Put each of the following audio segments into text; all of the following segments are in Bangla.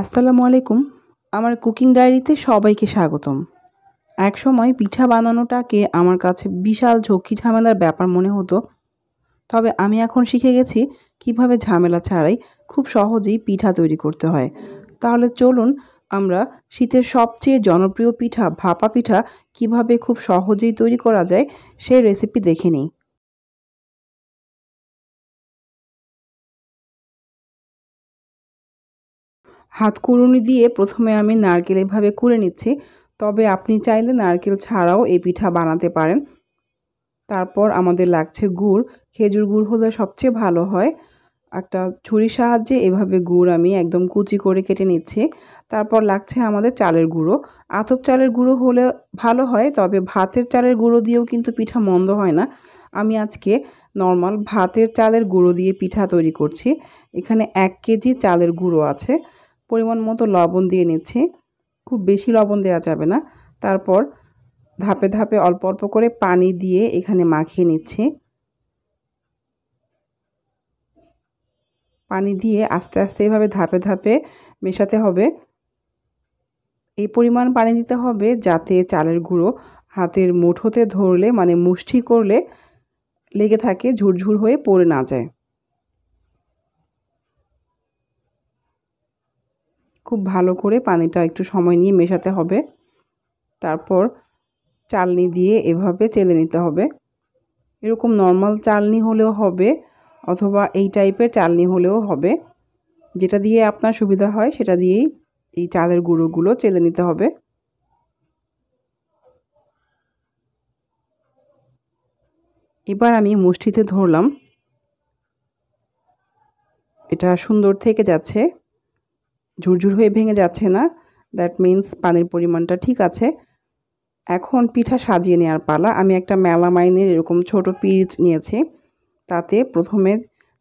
আসসালামু আলাইকুম আমার কুকিং ডায়েরিতে সবাইকে স্বাগতম এক সময় পিঠা বানানোটাকে আমার কাছে বিশাল ঝক্কি ঝামেলার ব্যাপার মনে হতো তবে আমি এখন শিখে গেছি কিভাবে ঝামেলা ছাড়াই খুব সহজেই পিঠা তৈরি করতে হয় তাহলে চলুন আমরা শীতের সবচেয়ে জনপ্রিয় পিঠা ভাপা পিঠা কিভাবে খুব সহজেই তৈরি করা যায় সেই রেসিপি দেখে নিই হাত কুড়ুনি দিয়ে প্রথমে আমি নারকেল এভাবে কুড়ে নিচ্ছি তবে আপনি চাইলে নারকেল ছাড়াও এই পিঠা বানাতে পারেন তারপর আমাদের লাগছে গুড় খেজুর গুড় হলে সবচেয়ে ভালো হয় একটা ছুরির সাহায্যে এভাবে গুড় আমি একদম কুচি করে কেটে নিচ্ছি তারপর লাগছে আমাদের চালের গুঁড়ো আতপ চালের গুঁড়ো হলে ভালো হয় তবে ভাতের চালের গুঁড়ো দিয়েও কিন্তু পিঠা মন্দ হয় না আমি আজকে নর্মাল ভাতের চালের গুঁড়ো দিয়ে পিঠা তৈরি করছি এখানে এক কেজি চালের গুঁড়ো আছে পরিমাণ মতো লবণ দিয়ে নিচ্ছি খুব বেশি লবণ দেওয়া যাবে না তারপর ধাপে ধাপে অল্প অল্প করে পানি দিয়ে এখানে মাখিয়ে নিচ্ছি পানি দিয়ে আস্তে আস্তে এভাবে ধাপে ধাপে মেশাতে হবে এই পরিমাণ পানি দিতে হবে যাতে চালের গুঁড়ো হাতের মুঠোতে ধরলে মানে মুষ্টি করলে লেগে থাকে ঝুরঝুর হয়ে পড়ে না যায় খুব ভালো করে পানিটা একটু সময় নিয়ে মেশাতে হবে তারপর চালনি দিয়ে এভাবে চেলে নিতে হবে এরকম নর্মাল চালনি হলেও হবে অথবা এই টাইপের চালনি হলেও হবে যেটা দিয়ে আপনার সুবিধা হয় সেটা দিয়েই এই চালের গুঁড়োগুলো চেলে নিতে হবে এবার আমি মুষ্টিতে ধরলাম এটা সুন্দর থেকে যাচ্ছে ঝুরঝুর হয়ে ভেঙে যাচ্ছে না দ্যাট মিন্স পানির পরিমাণটা ঠিক আছে এখন পিঠা সাজিয়ে নেওয়ার পালা আমি একটা মেলামাইনের এরকম ছোট পিচ নিয়েছি তাতে প্রথমে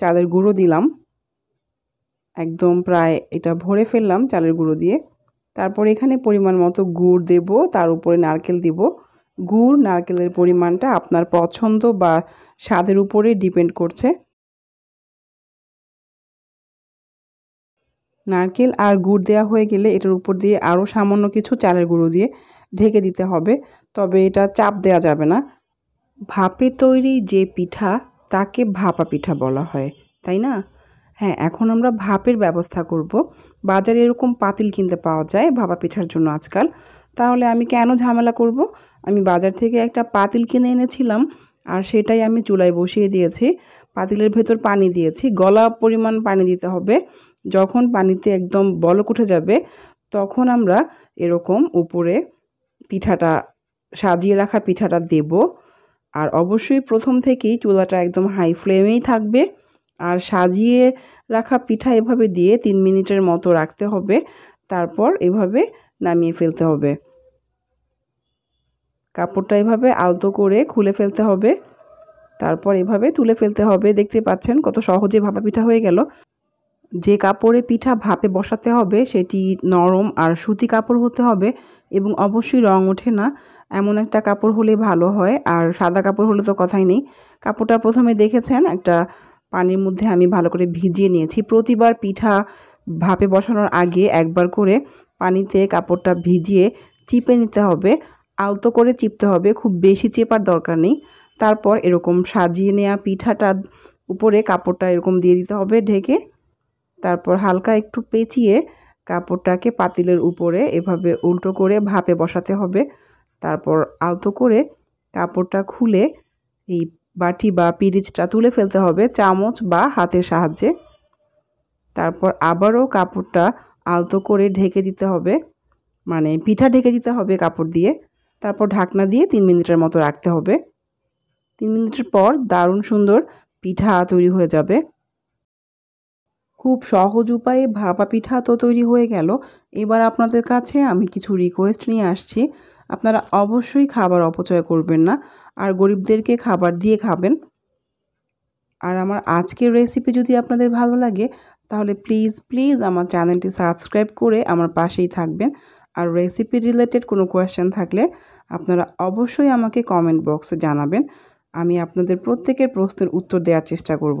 চালের গুঁড়ো দিলাম একদম প্রায় এটা ভরে ফেললাম চালের গুঁড়ো দিয়ে তারপর এখানে পরিমাণ মতো গুড় দেব তার উপরে নারকেল দিব গুড় নারকেলের পরিমাণটা আপনার পছন্দ বা স্বাদের উপরে ডিপেন্ড করছে নারকেল আর গুড় দেওয়া হয়ে গেলে এটার উপর দিয়ে আরও সামান্য কিছু চালের গুঁড়ো দিয়ে ঢেকে দিতে হবে তবে এটা চাপ দেয়া যাবে না ভাপে তৈরি যে পিঠা তাকে ভাপা পিঠা বলা হয় তাই না হ্যাঁ এখন আমরা ভাপের ব্যবস্থা করব। বাজারে এরকম পাতিল কিনতে পাওয়া যায় ভাপা পিঠার জন্য আজকাল তাহলে আমি কেন ঝামেলা করব। আমি বাজার থেকে একটা পাতিল কিনে এনেছিলাম আর সেটাই আমি চুলায় বসিয়ে দিয়েছি পাতিলের ভেতর পানি দিয়েছি গলা পরিমাণ পানি দিতে হবে যখন পানিতে একদম বলক উঠে যাবে তখন আমরা এরকম উপরে পিঠাটা সাজিয়ে রাখা পিঠাটা দেব আর অবশ্যই প্রথম থেকেই চুলাটা একদম হাই ফ্লেমেই থাকবে আর সাজিয়ে রাখা পিঠা এভাবে দিয়ে তিন মিনিটের মতো রাখতে হবে তারপর এভাবে নামিয়ে ফেলতে হবে কাপড়টা এভাবে আলতো করে খুলে ফেলতে হবে তারপর এভাবে তুলে ফেলতে হবে দেখতে পাচ্ছেন কত সহজে ভাপা পিঠা হয়ে গেল যে কাপড়ে পিঠা ভাপে বসাতে হবে সেটি নরম আর সুতি কাপড় হতে হবে এবং অবশ্যই রং ওঠে না এমন একটা কাপড় হলে ভালো হয় আর সাদা কাপড় হলে তো কথাই নেই কাপড়টা প্রথমে দেখেছেন একটা পানির মধ্যে আমি ভালো করে ভিজিয়ে নিয়েছি প্রতিবার পিঠা ভাপে বসানোর আগে একবার করে পানিতে কাপড়টা ভিজিয়ে চিপে নিতে হবে আলতো করে চিপতে হবে খুব বেশি চেপার দরকার নেই তারপর এরকম সাজিয়ে নেওয়া পিঠাটা উপরে কাপড়টা এরকম দিয়ে দিতে হবে ঢেকে তারপর হালকা একটু পেঁচিয়ে কাপড়টাকে পাতিলের উপরে এভাবে উল্টো করে ভাপে বসাতে হবে তারপর আলতো করে কাপড়টা খুলে এই বাটি বা পিরিচটা তুলে ফেলতে হবে চামচ বা হাতের সাহায্যে তারপর আবারও কাপড়টা আলতো করে ঢেকে দিতে হবে মানে পিঠা ঢেকে দিতে হবে কাপড় দিয়ে তারপর ঢাকনা দিয়ে তিন মিনিটের মতো রাখতে হবে তিন মিনিটের পর দারুণ সুন্দর পিঠা তৈরি হয়ে যাবে খুব সহজ উপায়ে ভাপা পিঠা তো তৈরি হয়ে গেল এবার আপনাদের কাছে আমি কিছু রিকোয়েস্ট নিয়ে আসছি আপনারা অবশ্যই খাবার অপচয় করবেন না আর গরিবদেরকে খাবার দিয়ে খাবেন আর আমার আজকের রেসিপি যদি আপনাদের ভালো লাগে তাহলে প্লিজ প্লিজ আমার চ্যানেলটি সাবস্ক্রাইব করে আমার পাশেই থাকবেন আর রেসিপি রিলেটেড কোনো কোয়েশ্চেন থাকলে আপনারা অবশ্যই আমাকে কমেন্ট বক্সে জানাবেন আমি আপনাদের প্রত্যেকের প্রশ্নের উত্তর দেওয়ার চেষ্টা করব